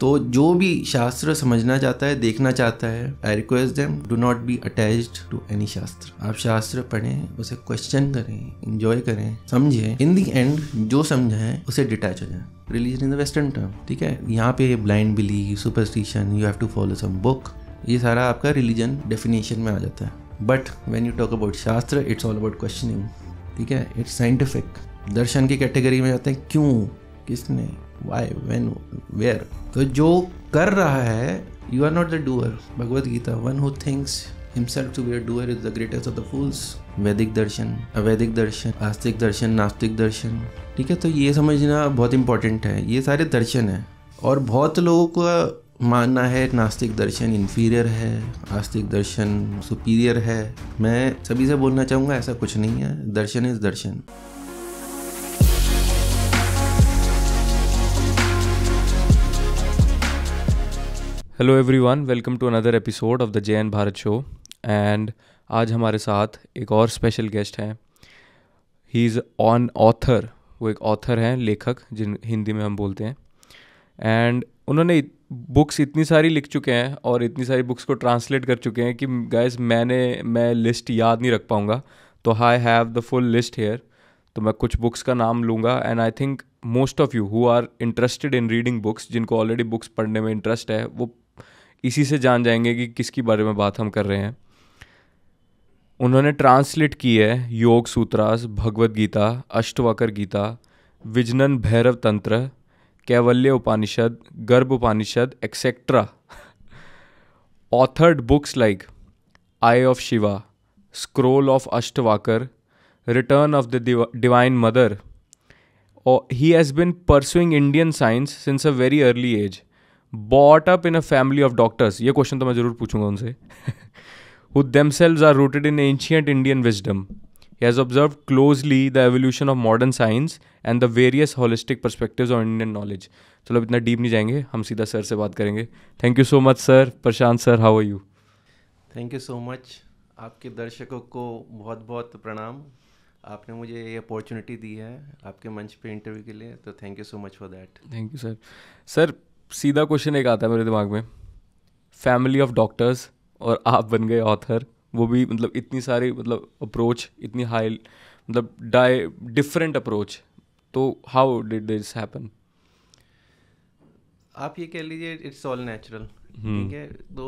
तो जो भी शास्त्र समझना चाहता है देखना चाहता है I request them do not be attach to any shastra आप शास्त्र पढ़ें उसे क्वेश्चन करें इंजॉय करें समझें इन दी एंड जो समझा है उसे डिटैच हो जाए religion in the western term ठीक है यहाँ पे blind believe superstition you have to follow some book ये सारा आपका रिलीजन डेफिनेशन में आ जाता है but when you talk about shastra it's all about questioning ठीक है इट्स साइंटिफिक दर्शन की कैटेगरी में जाते हैं क्यों किसने वाई वेन वेयर तो जो कर रहा है you are not the doer Bhagavad Gita one who thinks himself to be a doer is the greatest of the वैदिक दर्शन अवैदिक दर्शन आस्तिक दर्शन नास्तिक दर्शन ठीक है तो ये समझना बहुत इंपॉर्टेंट है ये सारे दर्शन है और बहुत लोगों का मानना है नास्तिक दर्शन इन्फीरियर है आस्तिक दर्शन सुपीरियर है मैं सभी से बोलना चाहूँगा ऐसा कुछ नहीं है darshan is darshan hello everyone welcome to another episode of the J N Bharat show and आज हमारे साथ एक और स्पेशल गेस्ट हैं ही इज़ ऑन ऑथर वो एक ऑथर हैं लेखक जिन हिंदी में हम बोलते हैं एंड उन्होंने बुक्स इतनी सारी लिख चुके हैं और इतनी सारी बुक्स को ट्रांसलेट कर चुके हैं कि गैस मैंने मैं लिस्ट याद नहीं रख पाऊँगा तो I have the full list here तो मैं कुछ बुक्स का नाम लूँगा and I think most of you who are interested in reading books जिनको ऑलरेडी बुक्स पढ़ने में इंटरेस्ट है वो इसी से जान जाएंगे कि किसकी बारे में बात हम कर रहे हैं उन्होंने ट्रांसलेट की है योग सूत्रास भगवद गीता अष्टवकर गीता विजनन भैरव तंत्र Kaivalya Upanishad Garbha Upanishad etcetera authored books like eye of Shiva scroll of Ashtavakra return of the divine mother he has been pursuing Indian science since a very early age brought up in a family of doctors ये question तो मैं ज़रूर पूछूंगा उनसे who themselves are rooted in ancient Indian wisdom he has observe closely the evolution of modern science and the various holistic perspective on Indian knowledge चलो इतना deep नहीं जाएंगे हम सीधा सर से बात करेंगे thank you so much sir Prashant sir how are you thank you so much आपके दर्शकों को बहुत बहुत प्रणाम आपने मुझे ये अपॉर्चुनिटी दी है आपके मंच पे इंटरव्यू के लिए तो thank you so much for that thank you sir sir सीधा क्वेश्चन एक आता है मेरे दिमाग में फैमिली ऑफ डॉक्टर्स और आप बन गए ऑथर वो भी मतलब इतनी सारी मतलब अप्रोच इतनी हाई मतलब डाई डिफरेंट अप्रोच तो हाउ डिड दिस हैपन आप ये कह लीजिए इट्स ऑल नेचुरल ठीक है तो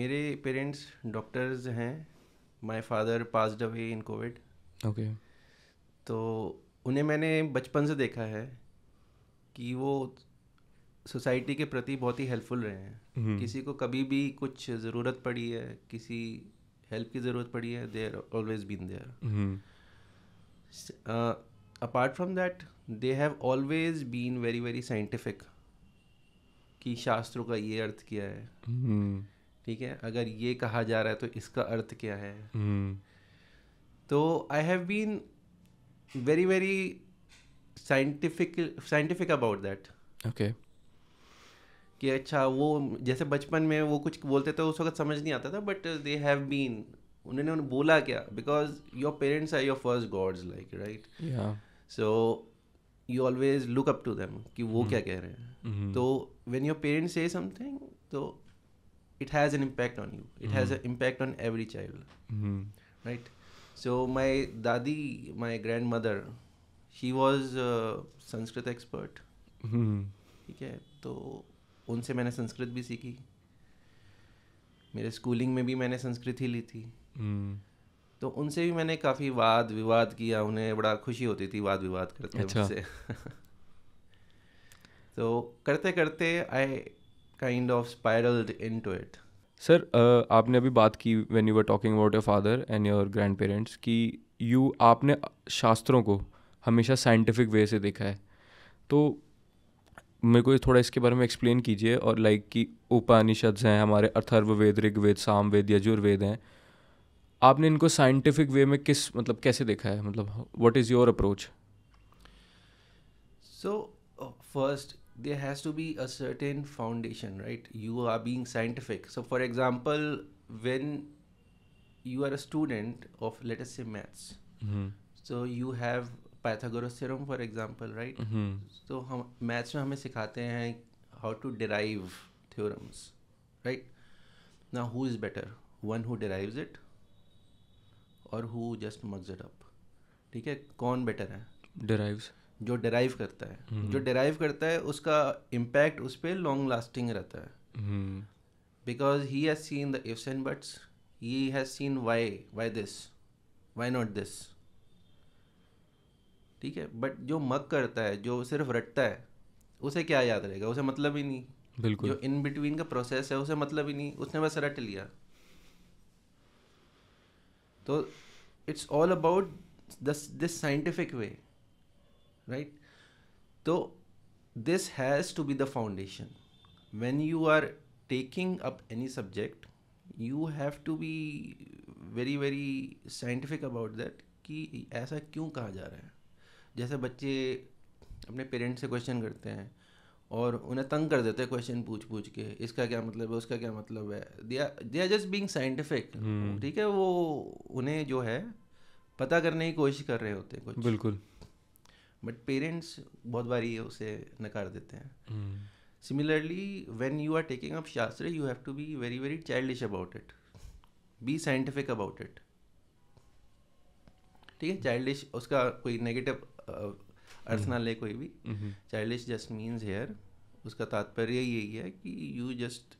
मेरे पेरेंट्स डॉक्टर्स हैं my father pass away in COVID okay तो उन्हें मैंने बचपन से देखा है कि वो सोसाइटी के प्रति बहुत ही हेल्पफुल रहे हैं हम्म। किसी को कभी भी कुछ ज़रूरत पड़ी है किसी हेल्प की ज़रूरत पड़ी है they are always been there apart from that they have always been very very scientific कि शास्त्रों का ये अर्थ क्या है हम्म। ठीक है अगर ये कहा जा रहा है तो इसका अर्थ क्या है हम्म। तो I have been very very scientific scientific about that okay कि अच्छा वो जैसे बचपन में वो कुछ बोलते थे उस वक्त समझ नहीं आता था बट दे हैव बीन उन्होंने उन्हें बोला क्या because your parents are your first gods like right so you always look up to them कि वो क्या hmm. कह रहे हैं hmm. तो when your parents say something तो it has an impact on you it has an impact on every child right so my dadi my grandmother she was Sanskrit expert ठीक है तो उनसे मैंने संस्कृत भी सीखी मेरे स्कूलिंग में भी मैंने संस्कृत ही ली थी हम्म। तो उनसे भी मैंने काफ़ी वाद विवाद किया उन्हें बड़ा खुशी होती थी वाद विवाद करते अच्छा. मुझसे तो करते करते I kind of spiral into it sir आपने अभी बात की when you were talking about your father and your grandparents कि यू आपने शास्त्रों को हमेशा साइंटिफिक वे से देखा है तो मेरे को थोड़ा इसके बारे में एक्सप्लेन कीजिए और लाइक कि उपनिषद्स हैं हमारे अथर्ववेद ऋग्वेद सामवेद यजुर्वेद हैं आपने इनको साइंटिफिक वे में किस मतलब कैसे देखा है मतलब what is your approach so first there has to be a certain foundation right you are being scientific so for example when you are a student of let us say maths mm-hmm. so you have Pythagoras theorem for example right तो हम maths में हमें सिखाते हैं how to derive theorems right ना who is better one who derives it और who just mugs it up ठीक है कौन बेटर है डिराइव्स जो डिराइव करता है mm-hmm. जो डिराइव करता है उसका इम्पैक्ट उस पर लॉन्ग लास्टिंग रहता है because he has seen the ifs and buts he has seen why why this why not this ठीक है बट जो मक करता है जो सिर्फ रटता है उसे क्या याद रहेगा उसे मतलब ही नहीं बिल्कुल जो इन बिटवीन का प्रोसेस है उसे मतलब ही नहीं उसने बस रट लिया तो it's all about this scientific way right तो this has to be the foundation when you are taking up any subject you have to be very very scientific about that कि ऐसा क्यों कहा जा रहा है जैसे बच्चे अपने पेरेंट्स से क्वेश्चन करते हैं और उन्हें तंग कर देते हैं क्वेश्चन पूछ पूछ के इसका क्या मतलब है उसका क्या मतलब है they are just being scientific ठीक है वो उन्हें जो है पता करने की कोशिश कर रहे होते हैं कुछ बिल्कुल बट पेरेंट्स बहुत बार ये उसे नकार देते हैं similarly when you are taking up shastra you have to be very very childish about it be scientific about it ठीक है चाइल्डिश उसका कोई नेगेटिव अर्थ ना ले कोई भी चाइल्डिश जस्ट मीन्स हेयर उसका तात्पर्य यही है कि you just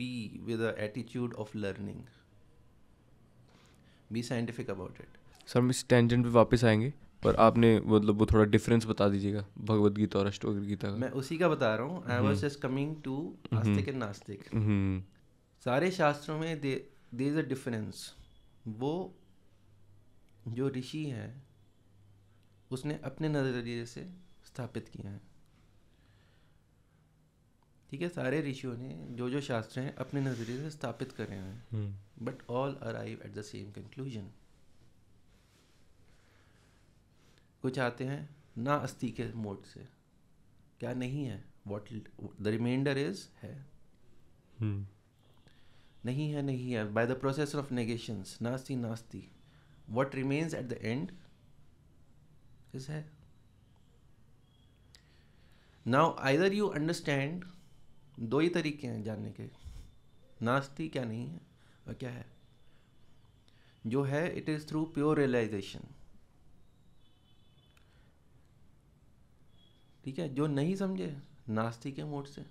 be with attitude of learning be scientific about it sir हम इस टेंजेंट पे वापस आएंगे पर आपने मतलब वो थोड़ा डिफरेंस बता दीजिएगा भगवत गीता और अष्टवग गीता का मैं उसी का बता रहा हूँ I was just coming to astik and nastik सारे शास्त्रों में दे इज़ अ डिफरेंस वो जो ऋषि हैं उसने अपने नज़रिए से स्थापित किया है ठीक है सारे ऋषियों ने जो जो शास्त्र हैं अपने नज़रिए से स्थापित करे हैं but all arrive at the same conclusion कुछ आते हैं ना अस्थि के मोड से क्या नहीं है वॉट द रिमाइंडर इज है हम्म। नहीं है नहीं है by the process of negations nasti nasti what remains at the end is है नाउ आइदर यू अंडरस्टैंड दो ही तरीके हैं जानने के नास्ती क्या नहीं है और क्या है जो है it is through pure realisation ठीक है जो नहीं समझे नास्ती के मोड से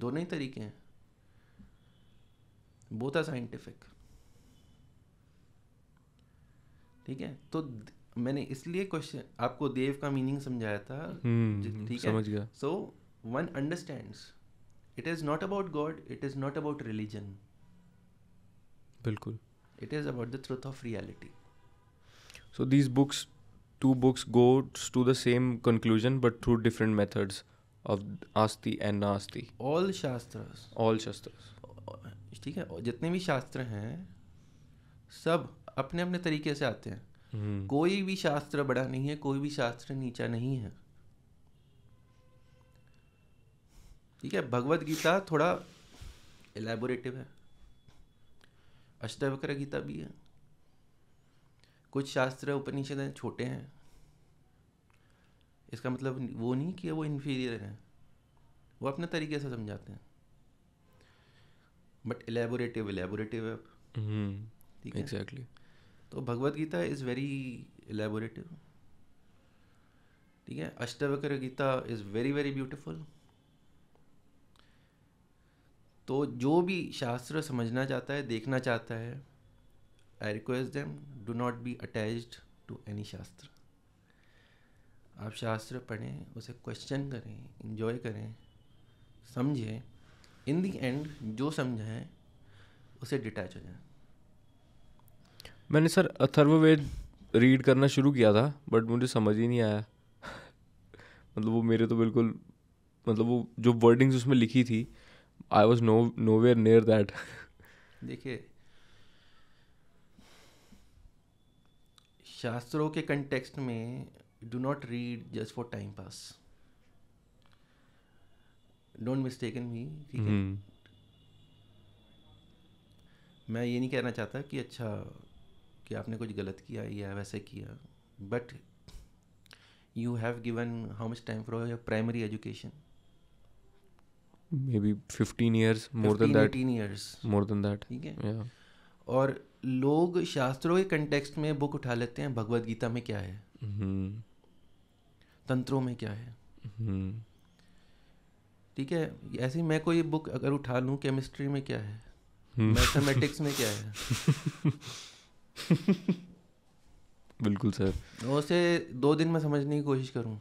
दोनों ही तरीके हैं बोथ आर साइंटिफिक ठीक है तो मैंने इसलिए क्वेश्चन आपको देव का मीनिंग समझाया था हम्म, ठीक है so one understand it is not about God it is not about religion बिल्कुल it is about the truth of reality so these books two books go to the same conclusion but through different methods of asti and nasti all shastra all shastra ठीक है जितने भी शास्त्र हैं सब अपने अपने तरीके से आते हैं हम्म। कोई भी शास्त्र बड़ा नहीं है कोई भी शास्त्र नीचा नहीं है ठीक है भगवत गीता थोड़ा एलेबोरेटिव है अष्टवक्र गीता भी है कुछ शास्त्र उपनिषद हैं छोटे हैं इसका मतलब वो नहीं कि वो इन्फीरियर हैं वो अपने तरीके से समझाते हैं बट एलेबोरेटिव एलेबोरेटिव है एग्जैक्टली हम्म। exactly. तो Bhagavad Gita is very elaborative ठीक है Ashtavakra Gita is very very beautiful तो जो भी शास्त्र समझना चाहता है देखना चाहता है I request them do not be attached to any shastra आप शास्त्र पढ़ें उसे क्वेश्चन करें इन्जॉय करें समझें इन दी एंड जो समझाएं उसे डिटैच हो जाए मैंने सर अथर्ववेद रीड करना शुरू किया था बट मुझे समझ ही नहीं आया मतलब वो मेरे तो बिल्कुल मतलब वो जो वर्डिंग्स उसमें लिखी थी I was no no where near that देखिए शास्त्रों के कंटेक्स्ट में do not read just for time pass don't mistaken me ठीक है हम्म। मैं ये नहीं कहना चाहता कि अच्छा कि आपने कुछ गलत किया या वैसे किया but you have given how much time for your primary education maybe fifteen years more than that years more than that ठीक है और लोग शास्त्रों के कंटेक्स्ट में बुक उठा लेते हैं भगवत गीता में क्या है hmm तंत्रों में क्या है hmm ठीक है ऐसे ही मैं कोई बुक अगर उठा लूँ केमिस्ट्री में क्या है मैथमेटिक्स hmm. में क्या है बिल्कुल सर उसे दो दिन में समझने की कोशिश करूँ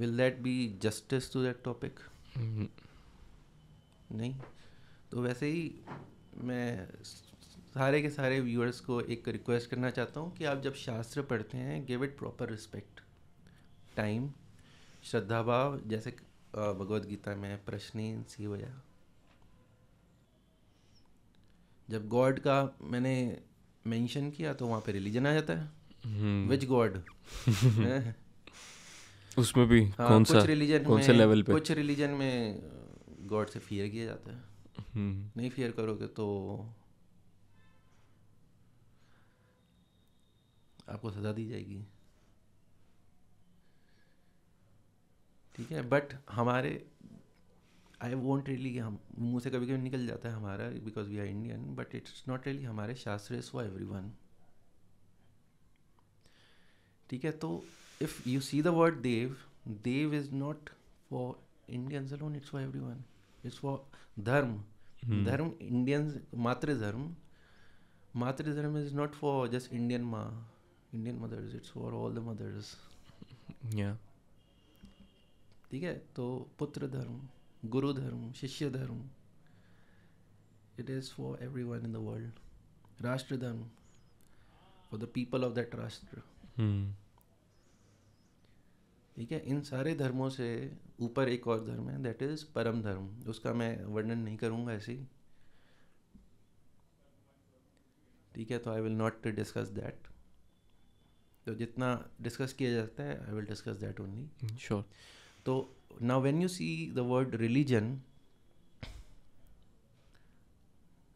will that be justice to that topic नहीं तो वैसे ही मैं सारे के सारे व्यूअर्स को एक रिक्वेस्ट करना चाहता हूँ कि आप जब शास्त्र पढ़ते हैं give it proper respect time shraddha bhav जैसे भगवद गीता में प्रश्न सी वजह जब गॉड का मैंने मेंशन किया तो वहाँ पे रिलीजन आ जाता है विच हम्म। गॉड उसमें भी हाँ, कौन सा रिलीजन कौन से लेवल पे कुछ रिलीजन में गॉड uh, से फियर किया जाता है हम्म। नहीं फियर करोगे तो आपको सजा दी जाएगी ठीक है बट हमारे आई वॉन्ट रियली हम मुँह से कभी कभी निकल जाता है हमारा because we are Indian but it's not really हमारे शास्त्र इज़ फॉर एवरी वन ठीक है तो if you see the word dev dev is not for Indian alone it's for everyone it's for dharma dharma Indian matridharma matridharma is not for just Indian maa Indian mothers it's for all the mothers ठीक है तो putra dharma dharma shishya dharma it is for every one in the world rashtra dharma for the people of that rashtra ठीक है इन सारे धर्मों से ऊपर एक और धर्म है दैट इज परम धर्म उसका मैं वर्णन नहीं करूँगा ऐसे ही ठीक है तो I will not discuss that तो जितना डिस्कस किया जाता है I will discuss that only sure तो now when you see the word religion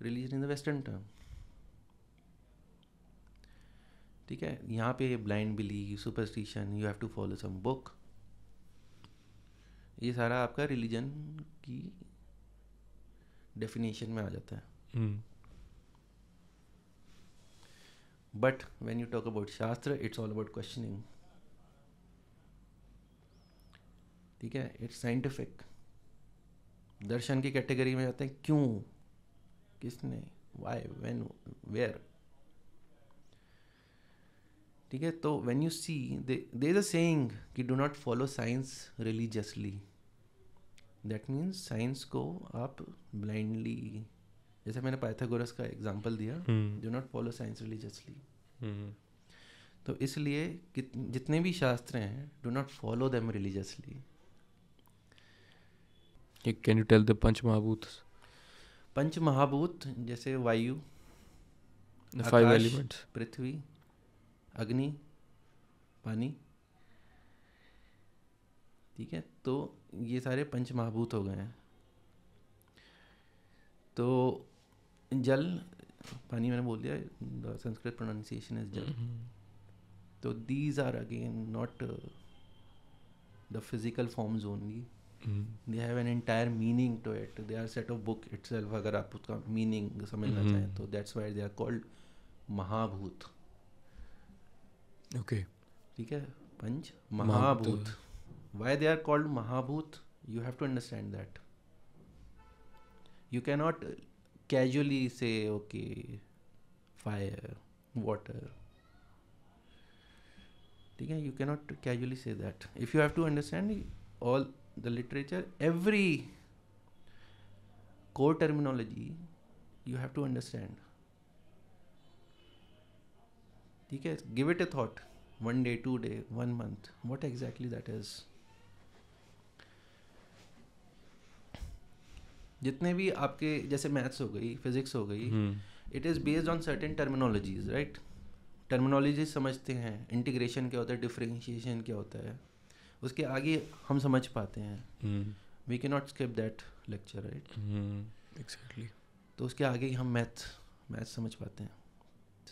religion in the western term ठीक है यहाँ पे blind believe superstition you have to follow some book ये सारा आपका रिलीजन की डेफिनेशन में आ जाता है but when you talk about shastra it's all about questioning ठीक है इट्स साइंटिफिक दर्शन की कैटेगरी में जाते हैं क्यों किसने वाई वेन वेयर ठीक है तो when you see there is a saying कि do not follow science religiously that means science को आप ब्लाइंडली जैसे मैंने पाइथागोरस का एग्जांपल दिया do not follow science religiously तो इसलिए जितने भी शास्त्र हैं do not follow them religiously can you tell the panch mahabhut panch महाभूत जैसे वायु फाइव एलिमेंट्स पृथ्वी अग्नि पानी ठीक है तो ये सारे पंच महाभूत हो गए हैं तो जल पानी मैंने बोल दिया Sanskrit pronunciation is jal mm-hmm. तो these are again not the physical forms only they have an entire meaning to it they are set of book it अगर आप उसका मीनिंग समझना mm-hmm. चाहें तो that's why they are called mahabhut okay ठीक है panch mahabhut why they are called mahabhut you have to understand that you cannot casually say okay fire water ठीक है you cannot casually say that if you have to understand all the literature, every core terminology you have to understand. ठीक है give it a thought one day two day one month what exactly that is जितने भी आपके जैसे maths हो गई physics हो गई it is based on certain terminologies right terminology समझते हैं इंटीग्रेशन क्या होता है डिफ्रेंशिएशन क्या होता है उसके आगे हम समझ पाते हैं वी के not skip that lecture right exactly तो उसके आगे हम मैथ मैथ समझ पाते हैं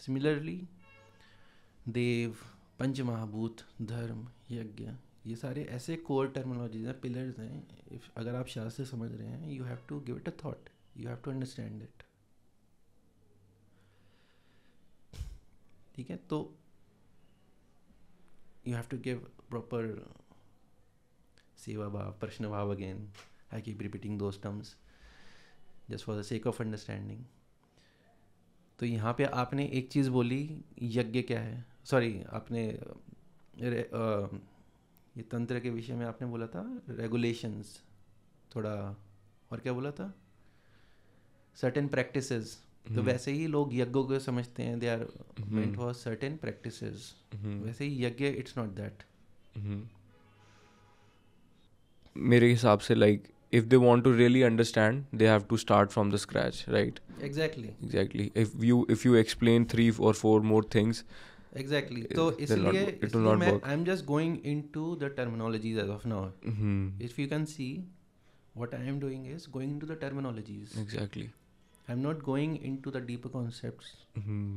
सिमिलरली देव पंच महाभूत धर्म यज्ञ ये सारे ऐसे कोर टर्मोलॉजीज हैं पिलर्स हैं इफ अगर आप शास्त्र समझ रहे हैं you have to give it a thought you have to understand it ठीक है तो you have to give proper Seva Bhav, Prashna Bhav again. I keep repeating those terms just for the sake of understanding. तो यहाँ पे आपने एक चीज़ बोली यज्ञ क्या है सॉरी आपने रे, आ, ये तंत्र के विषय में आपने बोला था रेगुलेशंस थोड़ा और क्या बोला था सर्टेन प्रैक्टिस तो हम्म। वैसे ही लोग यज्ञों को समझते हैं they are meant for certain practice वैसे ही यज्ञ इट्स नॉट दैट मेरे हिसाब से like if they want to really understand they have to start from the scratch right exactly exactly if you if you explain three or four more things exactly so इसलिए it will i'm just going into the terminologies as of now mm-hmm. if you can see what i am doing is going into the terminologies exactly i'm not going into the deeper concepts mm-hmm.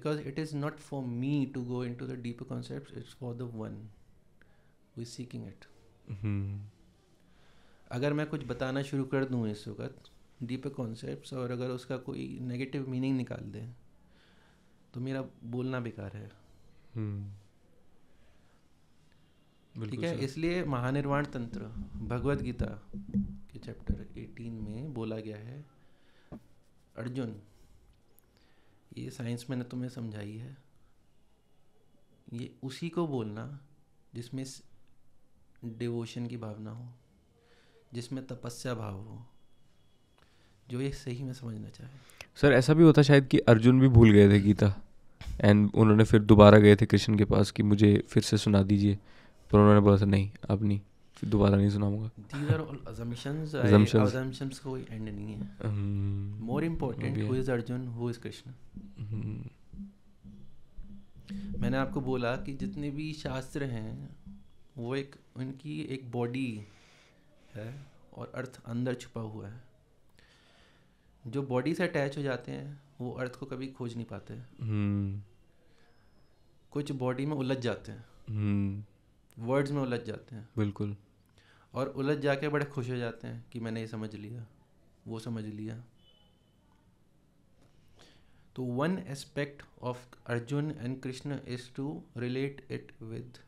because it is not for me to go into the deeper concepts it's for the one we seeking it अगर मैं कुछ बताना शुरू कर दूँ इस वक्त deeper concept और अगर उसका कोई नेगेटिव मीनिंग निकाल दें तो मेरा बोलना बेकार है hmm. ठीक है इसलिए महानिर्वाण तंत्र भगवत गीता के चैप्टर 18 में बोला गया है अर्जुन ये साइंस मैंने तुम्हें समझाई है ये उसी को बोलना जिसमें डिवोशन की भावना हो जिसमें तपस्या भाव हो जो ये सही में समझना चाहे सर ऐसा भी होता शायद कि अर्जुन भी भूल गए थे गीता एंड उन्होंने फिर दोबारा गए थे कृष्ण के पास कि मुझे फिर से सुना दीजिए पर उन्होंने बोला था नहीं अब नहीं फिर दोबारा नहीं सुनाऊंगा more important who is Arjun who is Krishna मैंने आपको बोला कि जितने भी शास्त्र हैं वो एक उनकी एक बॉडी है और अर्थ अंदर छुपा हुआ है जो बॉडी से अटैच हो जाते हैं वो अर्थ को कभी खोज नहीं पाते hmm. कुछ बॉडी में उलझ जाते हैं वर्ड्स हम्म। hmm. में उलझ जाते हैं बिल्कुल और उलझ जाके बड़े खुश हो जाते हैं कि मैंने ये समझ लिया वो समझ लिया तो one aspect of Arjun and Krishna is to relate it with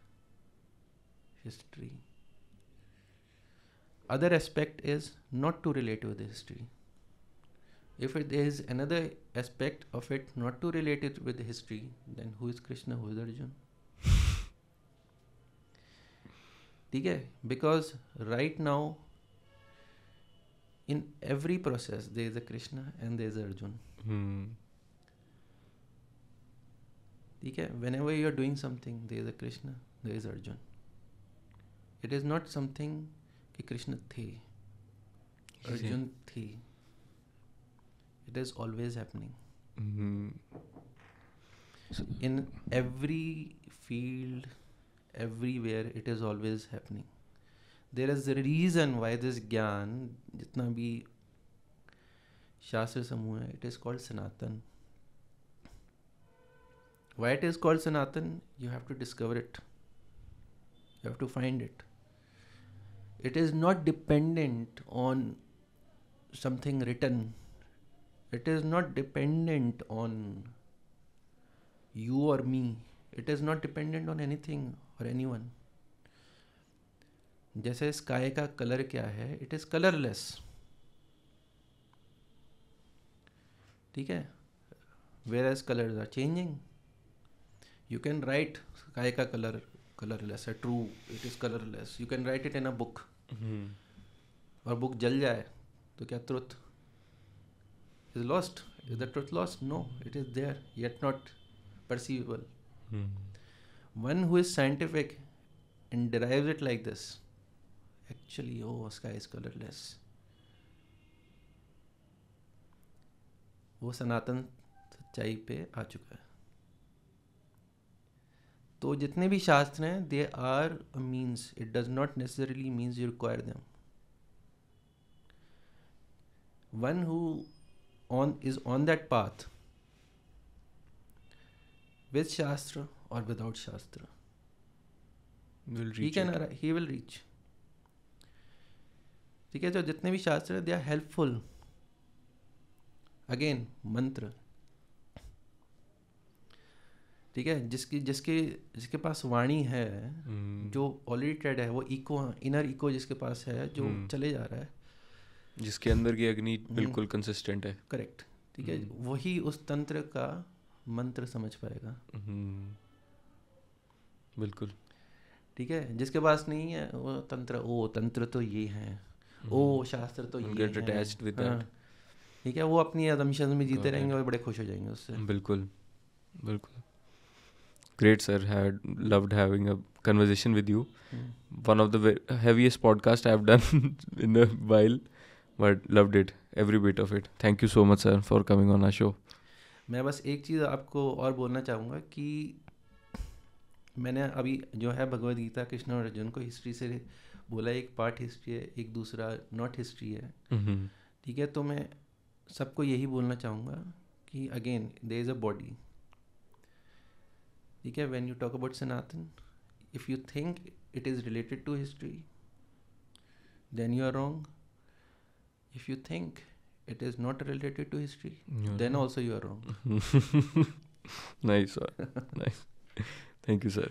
history. Other aspect is not to relate with the history. If it is another aspect of it not to relate it with the history, then who is Krishna, who is Arjun? Arjuna? because right now, in every process, there is a Krishna and there is Arjun. Hmm. Whenever you are doing something, there is a Krishna, there is Arjun. It is not something कि कृष्ण थे अर्जुन थे it is always happening in every field everywhere it is always happening there is the reason why this ज्ञान जितना भी शास्त्र समूह है it is called Sanatan why it is called Sanatan you have to discover it you have to find it it is not dependent on something written it is not dependent on you or me it is not dependent on anything or anyone जैसे sky का colour क्या है it is colourless ठीक है where as colours are changing you can write sky का colour colourless है true it is colourless you can write it in a book और book जल जाए तो क्या truth is lost is the truth lost no it is there yet not perceivable one who is scientific and derive it like this actually oh sky is colourless वो सनातन सच्चाई पे आ चुका है तो जितने भी शास्त्र हैं they are means it does not necessarily means you require them one who on is on that path with शास्त्र और विदाउट शास्त्र ही विल रीच ठीक है जो जितने भी शास्त्र हैं दे आर हेल्पफुल अगेन मंत्र ठीक है जिसकी जिसके जिसके पास वाणी है हम्म। जो ऑलरेडी है वो इको इनर इको जिसके पास है जो हम्म। चले जा रहा है जिसके अंदर की अग्नि हम्म। बिल्कुल कंसिस्टेंट है करेक्ट ठीक है वही उस तंत्र का मंत्र समझ पाएगा बिल्कुल ठीक है जिसके पास नहीं है वो तंत्र ओ तंत्र तो ये है ओ शास्त्र तो ये है हाँ। ठीक है वो अपनी में जीते रहेंगे और बड़े खुश हो जाएंगे उससे बिल्कुल बिल्कुल great sir had loved having a conversation with you mm. one of the heaviest podcast i have done in a while but loved it every bit of it thank you so much sir for coming on our show मैं बस एक चीज़ आपको और बोलना चाहूँगा कि मैंने अभी जो है भगवत गीता कृष्ण और अर्जुन को हिस्ट्री से बोला एक पार्ट हिस्ट्री है एक दूसरा नॉट हिस्ट्री है ठीक है तो मैं सबको यही बोलना चाहूँगा कि again there is a body ठीक है when you talk about Sanatan if you think it is related to history then you are wrong if you think it is not related to history then also you are wrong nice sir nice thank you sir